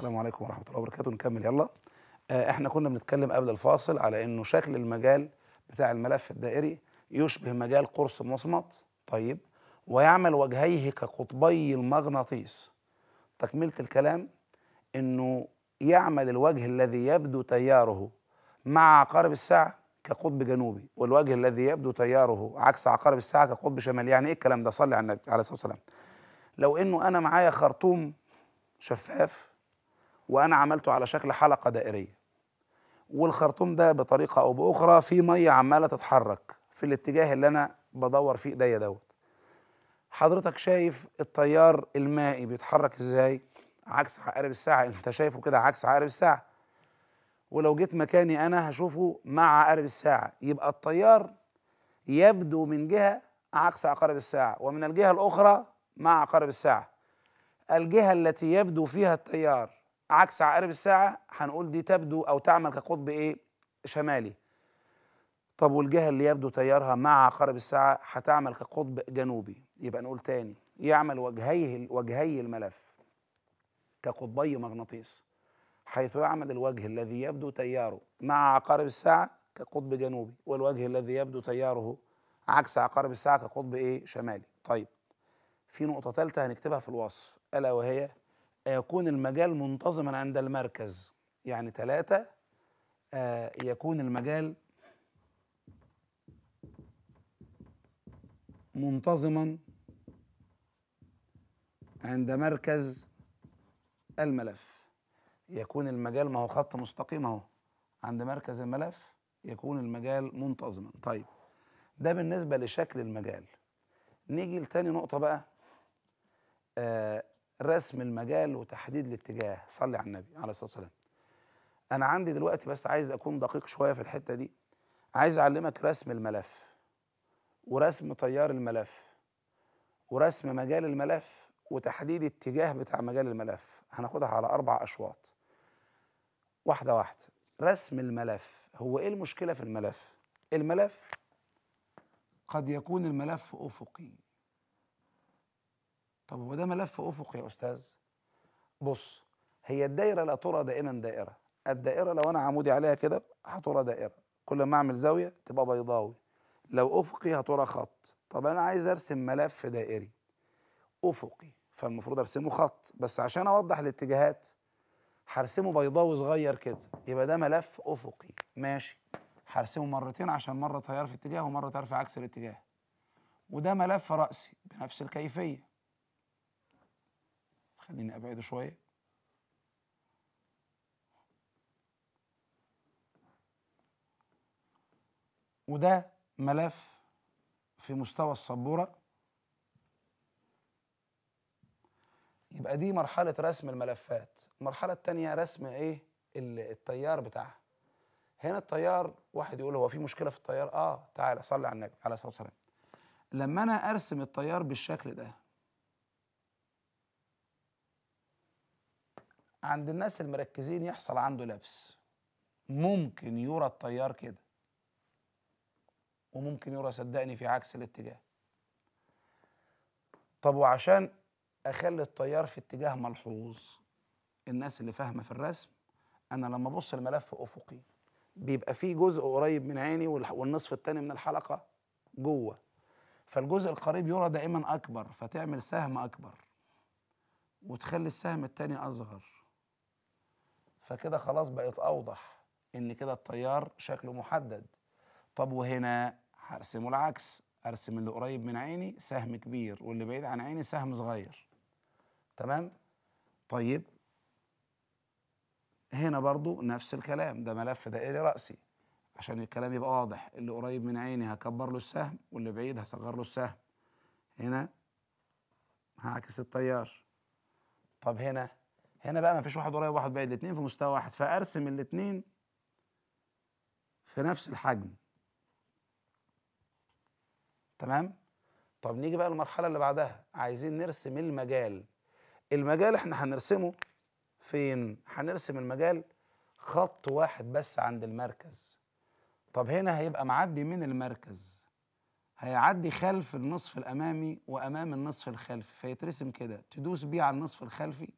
السلام عليكم ورحمه الله وبركاته نكمل يلا آه، احنا كنا بنتكلم قبل الفاصل على انه شكل المجال بتاع الملف الدائري يشبه مجال قرص مصمت طيب ويعمل وجهيه كقطبي المغناطيس تكمله الكلام انه يعمل الوجه الذي يبدو تياره مع عقارب الساعه كقطب جنوبي والوجه الذي يبدو تياره عكس عقارب الساعه كقطب شمالي يعني ايه الكلام ده صلي على النبي عليه الصلاه والسلام لو انه انا معايا خرطوم شفاف وانا عملته على شكل حلقه دائريه والخرطوم ده بطريقه او باخرى في ميه عماله تتحرك في الاتجاه اللي انا بدور فيه ايديا دوت حضرتك شايف التيار المائي بيتحرك ازاي عكس عقارب الساعه انت شايفه كده عكس عقارب الساعه ولو جيت مكاني انا هشوفه مع عقارب الساعه يبقى التيار يبدو من جهه عكس عقارب الساعه ومن الجهه الاخرى مع عقارب الساعه الجهه التي يبدو فيها التيار عكس عقارب الساعة هنقول دي تبدو أو تعمل كقطب إيه شمالي طب والجهة اللي يبدو تيارها مع عقارب الساعة هتعمل كقطب جنوبي يبقى نقول تاني يعمل وجهيه وجهي الملف كقطبي مغناطيس حيث يعمل الوجه الذي يبدو تياره مع عقارب الساعة كقطب جنوبي والوجه الذي يبدو تياره عكس عقارب الساعة كقطب إيه شمالي طيب في نقطة ثالثة هنكتبها في الوصف ألا وهي يكون المجال منتظما عند المركز يعني ثلاثة آه، يكون المجال منتظما عند مركز الملف يكون المجال ما هو خط مستقيم اهو عند مركز الملف يكون المجال منتظما طيب ده بالنسبة لشكل المجال نيجي لتاني نقطة بقى آه رسم المجال وتحديد الاتجاه صلي على النبي عليه الصلاه والسلام انا عندي دلوقتي بس عايز اكون دقيق شويه في الحته دي عايز اعلمك رسم الملف ورسم تيار الملف ورسم مجال الملف وتحديد اتجاه بتاع مجال الملف هناخدها على اربع اشواط واحده واحده رسم الملف هو ايه المشكله في الملف الملف قد يكون الملف افقي طب هو ده ملف افقي يا استاذ بص هي الدايره لا ترى دائما دائره الدائره لو انا عمودي عليها كده هترى دائره كل ما اعمل زاويه تبقى بيضاوي لو افقي هترى خط طب انا عايز ارسم ملف دائري افقي فالمفروض ارسمه خط بس عشان اوضح الاتجاهات هرسمه بيضاوي صغير كده يبقى ده ملف افقي ماشي هرسمه مرتين عشان مره تغير في اتجاه ومره تغير في عكس الاتجاه وده ملف راسي بنفس الكيفيه خليني أبعده شوية وده ملف في مستوى السبورة يبقى دي مرحلة رسم الملفات المرحلة التانية رسم ايه التيار بتاعها هنا التيار واحد يقول هو في مشكلة في التيار اه تعالى صلي على النبي عليه الصلاة والسلام لما انا ارسم التيار بالشكل ده عند الناس المركزين يحصل عنده لبس ممكن يرى الطيار كده وممكن يرى صدقني في عكس الاتجاه طب وعشان اخلي الطيار في اتجاه ملحوظ الناس اللي فاهمه في الرسم انا لما ابص الملف افقي بيبقى فيه جزء قريب من عيني والنصف الثاني من الحلقه جوه فالجزء القريب يرى دائما اكبر فتعمل سهم اكبر وتخلي السهم الثاني اصغر فكده خلاص بقت اوضح ان كده التيار شكله محدد طب وهنا هرسمه العكس ارسم اللي قريب من عيني سهم كبير واللي بعيد عن عيني سهم صغير تمام طيب هنا برضو نفس الكلام ده ملف دائري رأسي عشان الكلام يبقى واضح اللي قريب من عيني هكبر له السهم واللي بعيد هصغر له السهم هنا هعكس التيار طب هنا هنا بقى ما فيش واحد قريب واحد بعيد الاثنين في مستوى واحد فارسم الاثنين في نفس الحجم تمام طب نيجي بقى للمرحله اللي بعدها عايزين نرسم المجال المجال احنا هنرسمه فين هنرسم المجال خط واحد بس عند المركز طب هنا هيبقى معدي من المركز هيعدي خلف النصف الامامي وامام النصف الخلفي فيترسم كده تدوس بيه على النصف الخلفي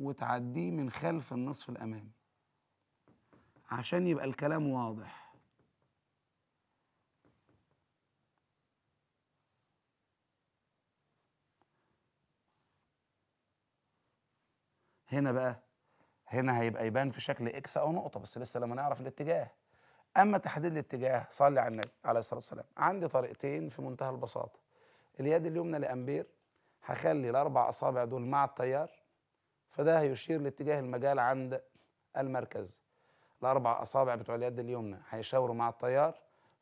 وتعديه من خلف النصف الأمامي عشان يبقى الكلام واضح هنا بقى هنا هيبقى يبان في شكل اكس او نقطه بس لسه لما نعرف الاتجاه اما تحديد الاتجاه صلي على النبي عليه الصلاه والسلام عندي طريقتين في منتهى البساطه اليد اليمنى لامبير هخلي الاربع اصابع دول مع التيار فده هيشير لاتجاه المجال عند المركز الأربع أصابع بتوع اليد اليمنى هيشاوروا مع التيار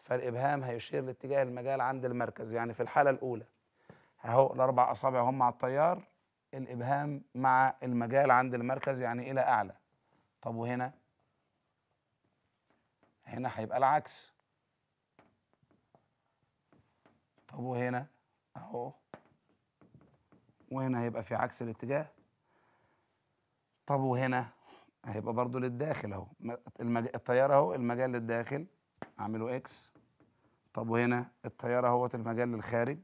فالإبهام هيشير لاتجاه المجال عند المركز يعني في الحالة الأولى أهو الأربع أصابع هم مع التيار الإبهام مع المجال عند المركز يعني إلى أعلى طب وهنا هنا هيبقى العكس طب وهنا أهو وهنا هيبقى في عكس الاتجاه طب وهنا هيبقى برضو للداخل اهو المج... التيار اهو المجال للداخل اعمله اكس طب وهنا التيار اهوت المجال للخارج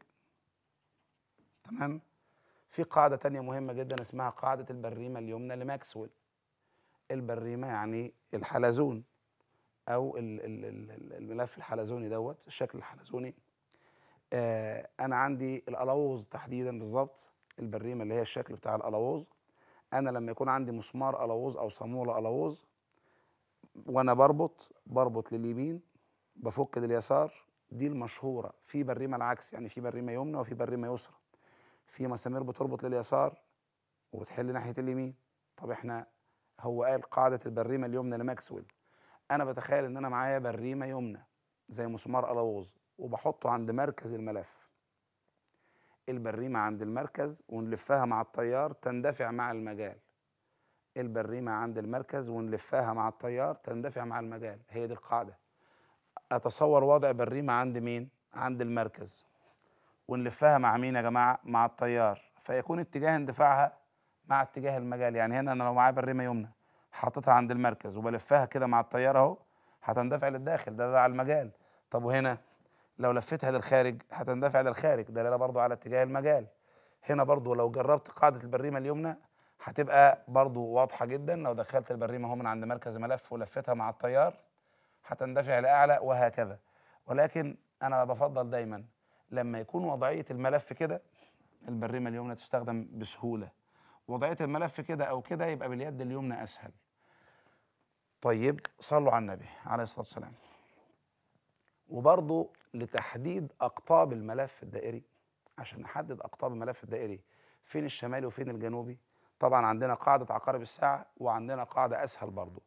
تمام في قاعده تانية مهمه جدا اسمها قاعده البريمه اليمنى لماكسويل البريمه يعني الحلزون او الملف الحلزوني دوت الشكل الحلزوني آه انا عندي الالوز تحديدا بالظبط البريمه اللي هي الشكل بتاع الالوز انا لما يكون عندي مسمار الوز او صاموله الوز وانا بربط بربط لليمين بفك لليسار دي المشهوره في بريمه العكس يعني في بريمه يمنى وفي بريمه يسرى في مسامير بتربط لليسار وبتحل ناحيه اليمين طب احنا هو قال قاعده البريمه اليمنى لماكسويل انا بتخيل ان انا معايا بريمه يمنى زي مسمار الوز وبحطه عند مركز الملف البريمة عند المركز ونلفها مع التيار تندفع مع المجال البريمة عند المركز ونلفها مع التيار تندفع مع المجال هي دي القاعدة أتصور وضع بريمة عند مين؟ عند المركز ونلفها مع مين يا جماعة؟ مع التيار فيكون اتجاه اندفاعها مع اتجاه المجال يعني هنا أنا لو معايا بريمة يمنى حاططها عند المركز وبلفها كده مع التيار أهو هتندفع للداخل ده, ده على المجال طب وهنا لو لفتها للخارج هتندفع للخارج دلاله برضو على اتجاه المجال هنا برضو لو جربت قاعده البريمه اليمنى هتبقى برضو واضحه جدا لو دخلت البريمه هو من عند مركز ملف ولفتها مع التيار هتندفع لاعلى وهكذا ولكن انا بفضل دايما لما يكون وضعيه الملف كده البريمه اليمنى تستخدم بسهوله وضعيه الملف كده او كده يبقى باليد اليمنى اسهل طيب صلوا على النبي عليه الصلاه والسلام وبرضه لتحديد اقطاب الملف الدائري عشان نحدد اقطاب الملف الدائري فين الشمالي وفين الجنوبي طبعا عندنا قاعده عقارب الساعه وعندنا قاعده اسهل برضه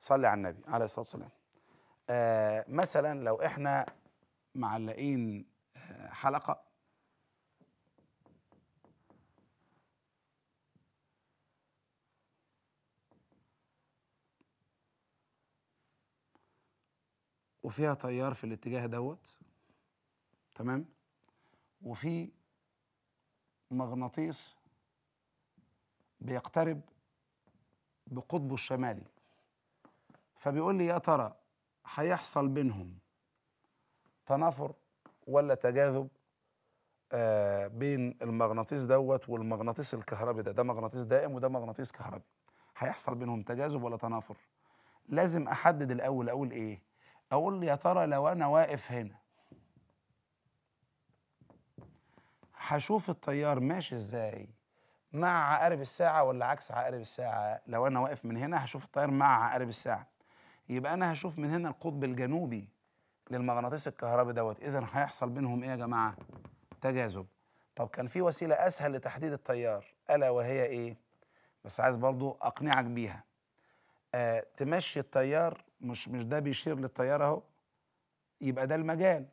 صلي على النبي عليه الصلاه والسلام آه مثلا لو احنا معلقين آه، حلقه وفيها تيار في الاتجاه دوت تمام وفي مغناطيس بيقترب بقطبه الشمالي فبيقول لي يا ترى هيحصل بينهم تنافر ولا تجاذب آه بين المغناطيس دوت والمغناطيس الكهربي ده ده مغناطيس دائم وده مغناطيس كهربي هيحصل بينهم تجاذب ولا تنافر لازم احدد الاول اقول ايه اقول يا ترى لو انا واقف هنا هشوف التيار ماشي ازاي مع عقارب الساعة ولا عكس عقارب الساعة لو أنا واقف من هنا هشوف التيار مع عقارب الساعة يبقى أنا هشوف من هنا القطب الجنوبي للمغناطيس الكهربي دوت إذا هيحصل بينهم إيه يا جماعة؟ تجاذب طب كان في وسيلة أسهل لتحديد التيار ألا وهي إيه؟ بس عايز برضو أقنعك بيها آه تمشي التيار مش مش ده بيشير للطياره اهو يبقى ده المجال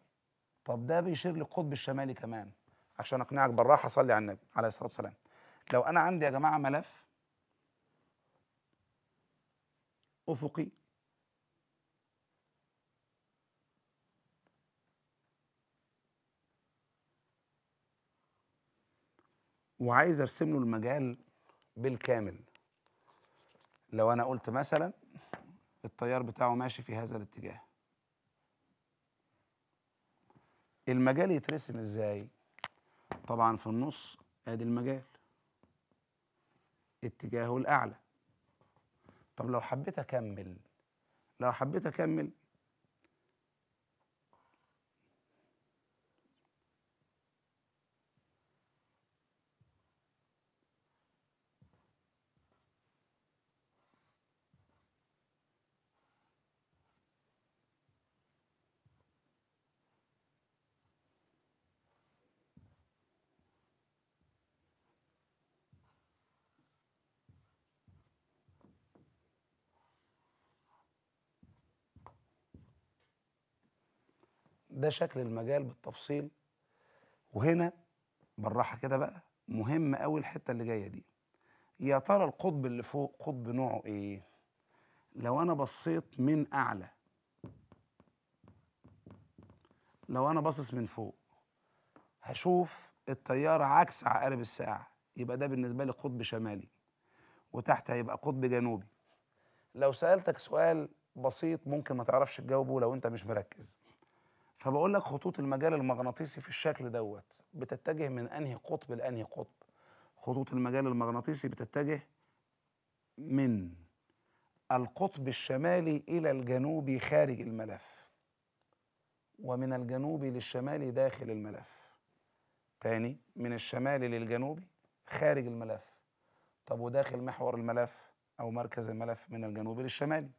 طب ده بيشير للقطب الشمالي كمان عشان اقنعك بالراحه صلي على النبي عليه الصلاه والسلام لو انا عندي يا جماعه ملف افقي وعايز ارسم له المجال بالكامل لو انا قلت مثلا التيار بتاعه ماشي في هذا الاتجاه المجال يترسم ازاي طبعا في النص ادي المجال اتجاهه الاعلى طب لو حبيت اكمل لو حبيت اكمل ده شكل المجال بالتفصيل وهنا بالراحه كده بقى مهم قوي الحته اللي جايه دي يا ترى القطب اللي فوق قطب نوعه ايه لو انا بصيت من اعلى لو انا باصص من فوق هشوف التيار عكس عقارب الساعه يبقى ده بالنسبه لي قطب شمالي وتحت هيبقى قطب جنوبي لو سالتك سؤال بسيط ممكن ما تعرفش تجاوبه لو انت مش مركز فبقول لك خطوط المجال المغناطيسي في الشكل دوت بتتجه من انهي قطب لانهي قطب خطوط المجال المغناطيسي بتتجه من القطب الشمالي الى الجنوبي خارج الملف ومن الجنوبي للشمالي داخل الملف تاني من الشمالي للجنوبي خارج الملف طب وداخل محور الملف او مركز الملف من الجنوبي للشمالي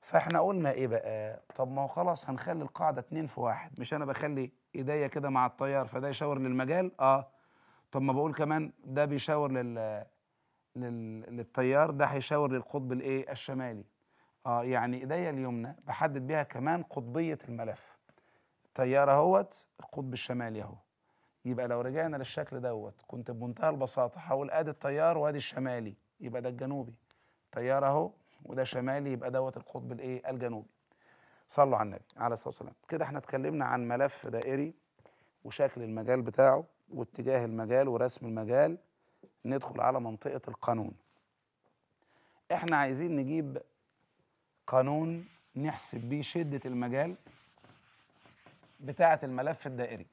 فاحنا قلنا ايه بقى طب ما هو خلاص هنخلي القاعده اتنين في واحد مش انا بخلي ايديا كده مع التيار فده يشاور للمجال اه طب ما بقول كمان ده بيشاور لل... لل... للتيار ده هيشاور للقطب الايه الشمالي اه يعني ايديا اليمنى بحدد بيها كمان قطبيه الملف التيار اهوت القطب الشمالي اهو يبقى لو رجعنا للشكل دوت كنت بمنتهى البساطه هقول ادي التيار وادي الشمالي يبقى ده الجنوبي التيار اهو وده شمالي يبقى دوت القطب الايه الجنوبي صلوا على النبي عليه الصلاه والسلام كده احنا اتكلمنا عن ملف دائري وشكل المجال بتاعه واتجاه المجال ورسم المجال ندخل على منطقه القانون احنا عايزين نجيب قانون نحسب بيه شده المجال بتاعه الملف الدائري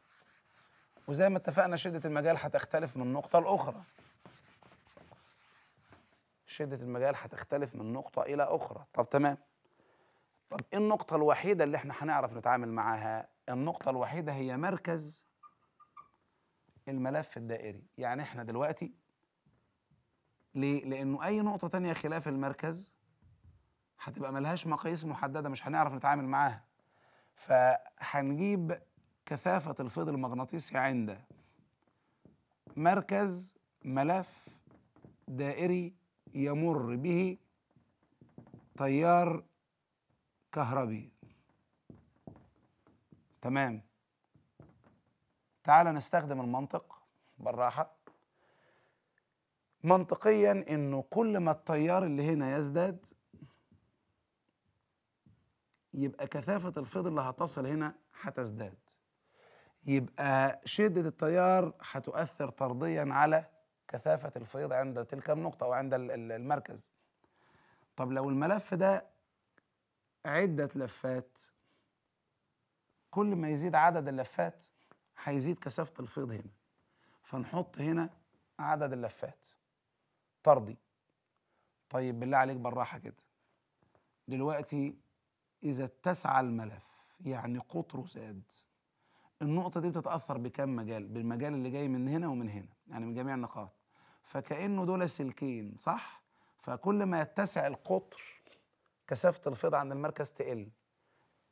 وزي ما اتفقنا شده المجال هتختلف من نقطه لاخرى شدة المجال هتختلف من نقطة إلى أخرى طب تمام طب إيه النقطة الوحيدة اللي إحنا هنعرف نتعامل معاها النقطة الوحيدة هي مركز الملف الدائري يعني إحنا دلوقتي ليه؟ لأنه أي نقطة تانية خلاف المركز هتبقى ملهاش مقاييس محددة مش هنعرف نتعامل معاها فهنجيب كثافة الفيض المغناطيسي عند مركز ملف دائري يمر به تيار كهربي تمام تعال نستخدم المنطق بالراحة منطقيا انه كل ما التيار اللي هنا يزداد يبقى كثافة الفيض اللي هتصل هنا هتزداد يبقى شدة التيار هتؤثر طرديا على كثافة الفيض عند تلك النقطة أو عند المركز طب لو الملف ده عدة لفات كل ما يزيد عدد اللفات هيزيد كثافة الفيض هنا فنحط هنا عدد اللفات طردي طيب بالله عليك بالراحة كده دلوقتي إذا اتسع الملف يعني قطره زاد النقطة دي بتتأثر بكم مجال؟ بالمجال اللي جاي من هنا ومن هنا يعني من جميع النقاط فكأنه دول سلكين صح؟ فكل ما يتسع القطر كثافة الفيض عند المركز تقل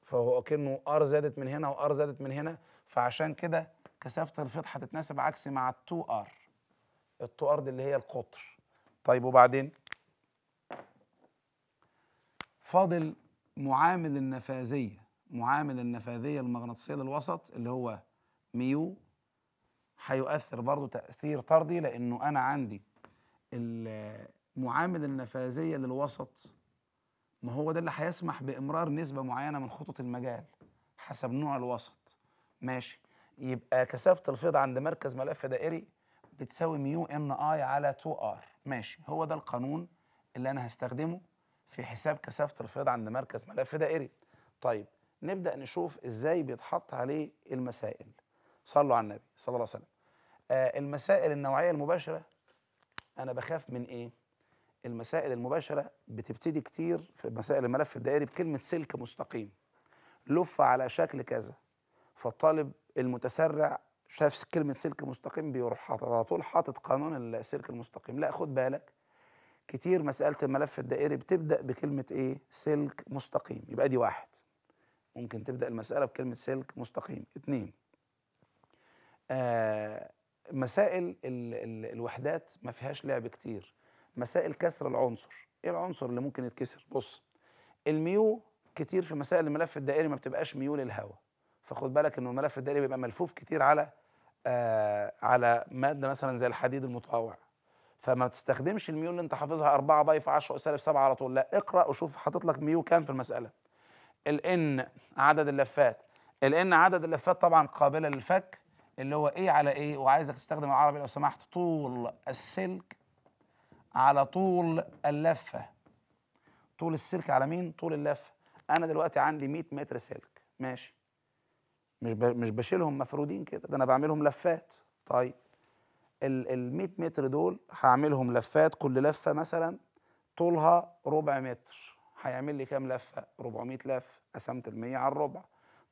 فهو كأنه ار زادت من هنا وار زادت من هنا فعشان كده كثافة الفيض هتتناسب عكسي مع التو ار التو ار دي اللي هي القطر طيب وبعدين فاضل معامل النفاذية معامل النفاذية المغناطيسية للوسط اللي هو ميو هيؤثر برضو تأثير طردي لأنه أنا عندي المعامل النفاذية للوسط ما هو ده اللي هيسمح بإمرار نسبة معينة من خطوط المجال حسب نوع الوسط ماشي يبقى كثافة الفيض عند مركز ملف دائري بتساوي ميو ان اي على 2 ار ماشي هو ده القانون اللي انا هستخدمه في حساب كثافة الفيض عند مركز ملف دائري طيب نبدأ نشوف ازاي بيتحط عليه المسائل صلوا على النبي صلى الله عليه وسلم آه، المسائل النوعيه المباشره انا بخاف من ايه المسائل المباشره بتبتدي كتير في مسائل الملف الدائري بكلمه سلك مستقيم لف على شكل كذا فالطالب المتسرع شاف كلمه سلك مستقيم بيروح على طول حاطط قانون السلك المستقيم لا خد بالك كتير مساله الملف الدائري بتبدا بكلمه ايه سلك مستقيم يبقى دي واحد ممكن تبدا المساله بكلمه سلك مستقيم اتنين آه مسائل الوحدات ما فيهاش لعب كتير مسائل كسر العنصر ايه العنصر اللي ممكن يتكسر بص الميو كتير في مسائل الملف الدائري ما بتبقاش ميو للهواء فخد بالك انه الملف الدائري بيبقى ملفوف كتير على آه على ماده مثلا زي الحديد المطاوع فما تستخدمش الميو اللي انت حافظها 4 باي في 10 سالب 7 على طول لا اقرا وشوف حاطط لك ميو كام في المساله الان عدد اللفات الان عدد اللفات طبعا قابله للفك اللي هو ايه على ايه وعايزك تستخدم العربي لو سمحت طول السلك على طول اللفه طول السلك على مين طول اللفه انا دلوقتي عندي 100 متر سلك ماشي مش مش بشيلهم مفرودين كده ده انا بعملهم لفات طيب ال 100 متر دول هعملهم لفات كل لفه مثلا طولها ربع متر هيعمل لي كام لفه 400 لفه قسمت ال 100 على الربع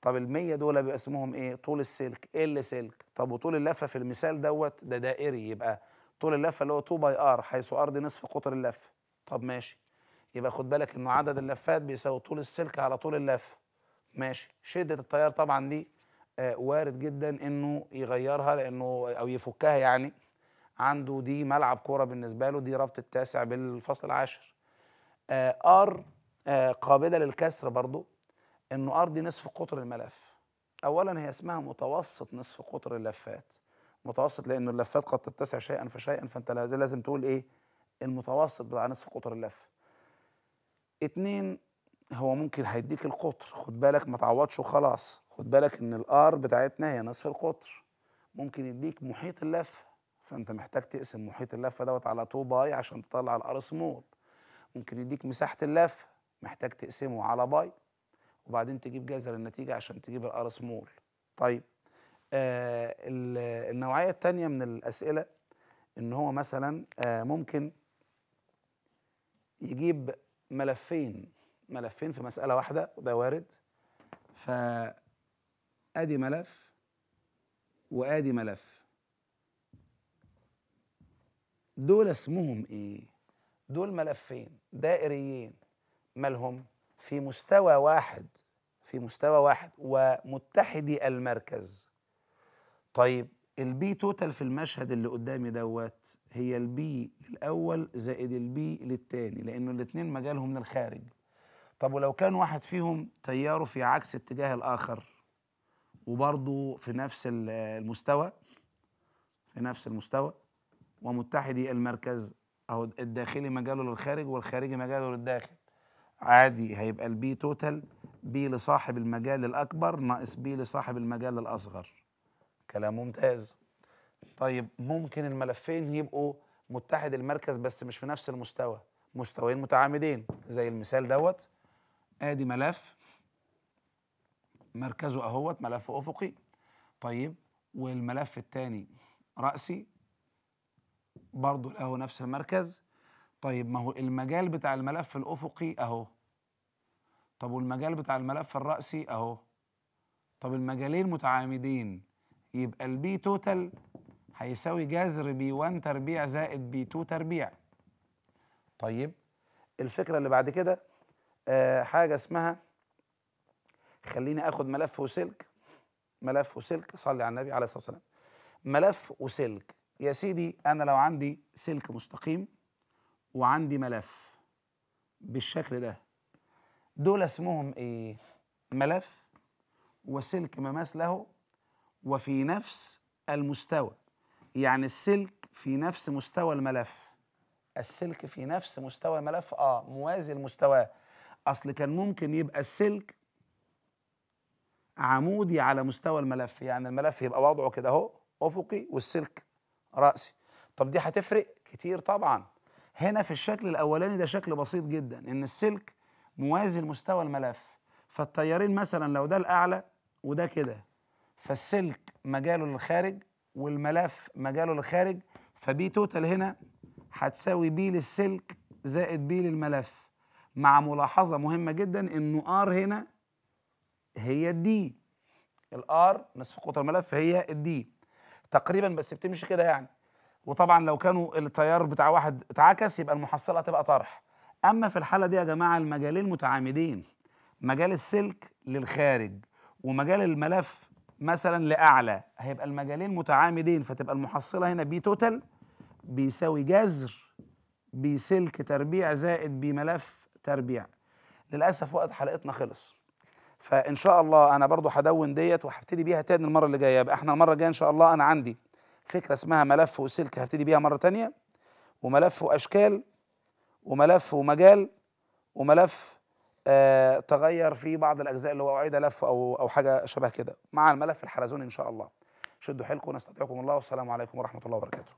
طب ال100 دول بيبقى اسمهم ايه طول السلك إيه ال سلك طب وطول اللفه في المثال دوت ده دائري يبقى طول اللفه اللي هو 2 باي ار حيث ار دي نصف قطر اللفه طب ماشي يبقى خد بالك انه عدد اللفات بيساوي طول السلك على طول اللفه ماشي شده التيار طبعا دي آه وارد جدا انه يغيرها لانه او يفكها يعني عنده دي ملعب كوره بالنسبه له دي ربط التاسع بالفصل العاشر ار آه،, آه قابله للكسر برضو انه ارضي نصف قطر الملف اولا هي اسمها متوسط نصف قطر اللفات متوسط لانه اللفات قد تتسع شيئا فشيئا فانت لازم تقول ايه المتوسط بتاع نصف قطر اللفه اتنين هو ممكن هيديك القطر خد بالك ما تعوضش وخلاص خد بالك ان الار بتاعتنا هي نصف القطر ممكن يديك محيط اللفه فانت محتاج تقسم محيط اللفه دوت على 2 باي عشان تطلع الار سمول ممكن يديك مساحه اللفه محتاج تقسمه على باي وبعدين تجيب جذر النتيجه عشان تجيب الار سمول طيب آه النوعيه الثانيه من الاسئله ان هو مثلا آه ممكن يجيب ملفين ملفين في مساله واحده وده وارد فادي ملف وادي ملف دول اسمهم ايه دول ملفين دائريين مالهم في مستوى واحد في مستوى واحد ومتحدي المركز طيب البي توتال في المشهد اللي قدامي دوت هي البي الاول زائد البي للتاني لانه الاثنين مجالهم من الخارج طب ولو كان واحد فيهم تياره في عكس اتجاه الاخر وبرضه في نفس المستوى في نفس المستوى ومتحدي المركز اهو الداخلي مجاله للخارج والخارجي مجاله للداخل عادي هيبقى البي توتال بي لصاحب المجال الأكبر ناقص بي لصاحب المجال الأصغر كلام ممتاز طيب ممكن الملفين يبقوا متحد المركز بس مش في نفس المستوى مستويين متعامدين زي المثال دوت ادي ملف مركزه اهوت ملف افقي طيب والملف الثاني راسي برضه اهو نفس المركز طيب ما هو المجال بتاع الملف الافقي اهو طب والمجال بتاع الملف الرأسي أهو طب المجالين متعامدين يبقى البي توتال هيساوي جذر بي 1 تربيع زائد بي 2 تربيع طيب الفكرة اللي بعد كده آه حاجة اسمها خليني اخد ملف وسلك ملف وسلك صلي على النبي عليه الصلاة والسلام ملف وسلك يا سيدي أنا لو عندي سلك مستقيم وعندي ملف بالشكل ده دول اسمهم ايه ملف وسلك مماس له وفي نفس المستوى يعني السلك في نفس مستوى الملف السلك في نفس مستوى الملف اه موازي لمستواه اصل كان ممكن يبقى السلك عمودي على مستوى الملف يعني الملف يبقى وضعه كده اهو افقي والسلك راسي طب دي هتفرق كتير طبعا هنا في الشكل الاولاني ده شكل بسيط جدا ان السلك موازي لمستوى الملف فالتيارين مثلا لو ده الاعلى وده كده فالسلك مجاله للخارج والملف مجاله للخارج فبي توتال هنا هتساوي بي للسلك زائد بي للملف مع ملاحظة مهمة جدا انه ار هنا هي الدي الار نصف قطر الملف هي الدي تقريبا بس بتمشي كده يعني وطبعا لو كانوا التيار بتاع واحد اتعكس يبقى المحصلة هتبقى طرح اما في الحاله دي يا جماعه المجالين متعامدين مجال السلك للخارج ومجال الملف مثلا لاعلى هيبقى المجالين متعامدين فتبقى المحصله هنا بي توتال بيساوي جذر بسلك تربيع زائد بملف تربيع للاسف وقت حلقتنا خلص فان شاء الله انا برضو هدون ديت وهبتدي بيها تاني المره اللي جايه يبقى احنا المره الجايه ان شاء الله انا عندي فكره اسمها ملف وسلك هبتدي بيها مره تانية وملف واشكال وملف ومجال وملف آه تغير في بعض الاجزاء اللي هو اعيد لف او او حاجه شبه كده مع الملف الحلزوني ان شاء الله شدوا حيلكم نستودعكم الله والسلام عليكم ورحمه الله وبركاته